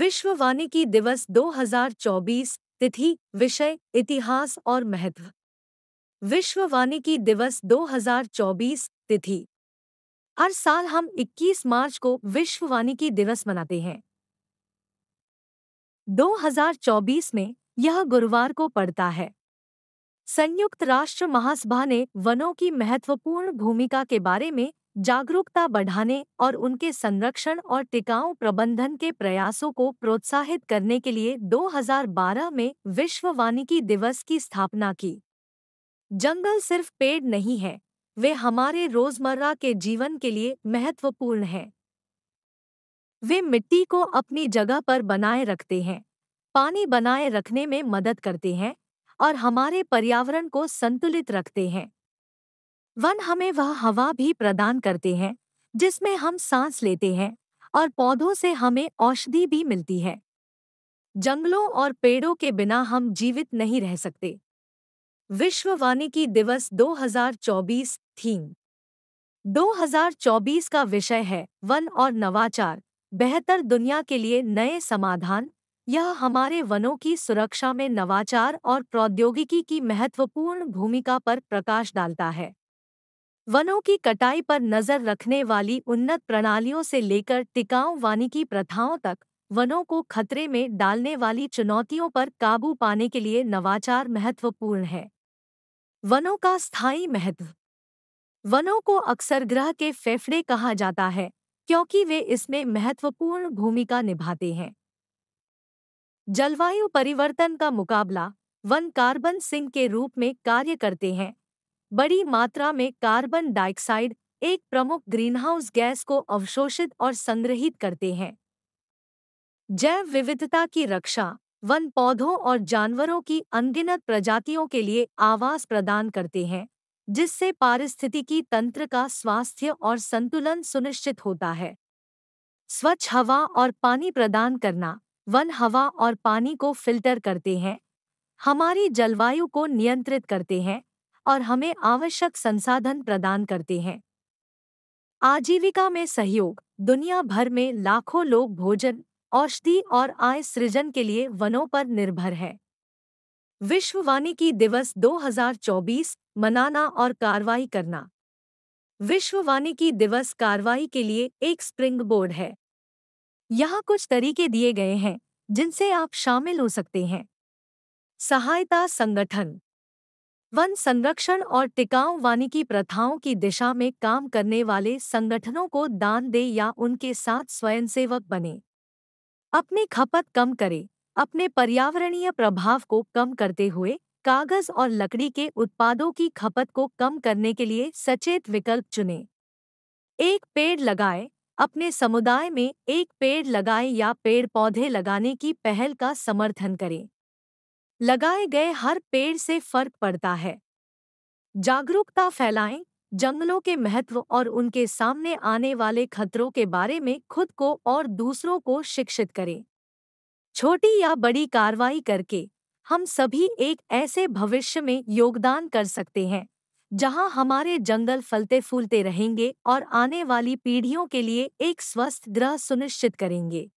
विश्व वानिकी दिवस 2024 तिथि विषय इतिहास और महत्व विश्व वानिकी दिवस 2024 तिथि हर साल हम 21 मार्च को विश्व वानिकी दिवस मनाते हैं 2024 में यह गुरुवार को पड़ता है संयुक्त राष्ट्र महासभा ने वनों की महत्वपूर्ण भूमिका के बारे में जागरूकता बढ़ाने और उनके संरक्षण और टिकाऊ प्रबंधन के प्रयासों को प्रोत्साहित करने के लिए 2012 में विश्व वानिकी दिवस की स्थापना की जंगल सिर्फ पेड़ नहीं है वे हमारे रोजमर्रा के जीवन के लिए महत्वपूर्ण हैं वे मिट्टी को अपनी जगह पर बनाए रखते हैं पानी बनाए रखने में मदद करते हैं और हमारे पर्यावरण को संतुलित रखते हैं वन हमें वह हवा भी प्रदान करते हैं जिसमें हम सांस लेते हैं और पौधों से हमें औषधि भी मिलती है जंगलों और पेड़ों के बिना हम जीवित नहीं रह सकते विश्व वानिकी दिवस 2024 थीम 2024 का विषय है वन और नवाचार बेहतर दुनिया के लिए नए समाधान यह हमारे वनों की सुरक्षा में नवाचार और प्रौद्योगिकी की महत्वपूर्ण भूमिका पर प्रकाश डालता है वनों की कटाई पर नजर रखने वाली उन्नत प्रणालियों से लेकर टिकाऊ वानिकी प्रथाओं तक वनों को खतरे में डालने वाली चुनौतियों पर काबू पाने के लिए नवाचार महत्वपूर्ण है वनों का स्थायी महत्व वनों को अक्सर ग्रह के फेफड़े कहा जाता है क्योंकि वे इसमें महत्वपूर्ण भूमिका निभाते हैं जलवायु परिवर्तन का मुकाबला वन कार्बन सिंह के रूप में कार्य करते हैं बड़ी मात्रा में कार्बन डाइऑक्साइड एक प्रमुख ग्रीनहाउस गैस को अवशोषित और संग्रहित करते हैं जैव विविधता की रक्षा वन पौधों और जानवरों की अनगिनत प्रजातियों के लिए आवास प्रदान करते हैं जिससे पारिस्थितिकी तंत्र का स्वास्थ्य और संतुलन सुनिश्चित होता है स्वच्छ हवा और पानी प्रदान करना वन हवा और पानी को फिल्टर करते हैं हमारी जलवायु को नियंत्रित करते हैं और हमें आवश्यक संसाधन प्रदान करते हैं आजीविका में सहयोग दुनिया भर में लाखों लोग भोजन औषधि और आय सृजन के लिए वनों पर निर्भर है विश्व वानिकी दिवस 2024 मनाना और कार्रवाई करना विश्व वानिकी दिवस कार्रवाई के लिए एक स्प्रिंग बोर्ड है यहाँ कुछ तरीके दिए गए हैं जिनसे आप शामिल हो सकते हैं सहायता संगठन वन संरक्षण और टिकाऊ वानिकी प्रथाओं की दिशा में काम करने वाले संगठनों को दान दे या उनके साथ स्वयंसेवक बने अपनी खपत कम करें अपने पर्यावरणीय प्रभाव को कम करते हुए कागज और लकड़ी के उत्पादों की खपत को कम करने के लिए सचेत विकल्प चुनें एक पेड़ लगाएं अपने समुदाय में एक पेड़ लगाएं या पेड़ पौधे लगाने की पहल का समर्थन करें लगाए गए हर पेड़ से फर्क पड़ता है जागरूकता फैलाएं जंगलों के महत्व और उनके सामने आने वाले खतरों के बारे में खुद को और दूसरों को शिक्षित करें छोटी या बड़ी कार्रवाई करके हम सभी एक ऐसे भविष्य में योगदान कर सकते हैं जहां हमारे जंगल फलते फूलते रहेंगे और आने वाली पीढ़ियों के लिए एक स्वस्थ ग्रह सुनिश्चित करेंगे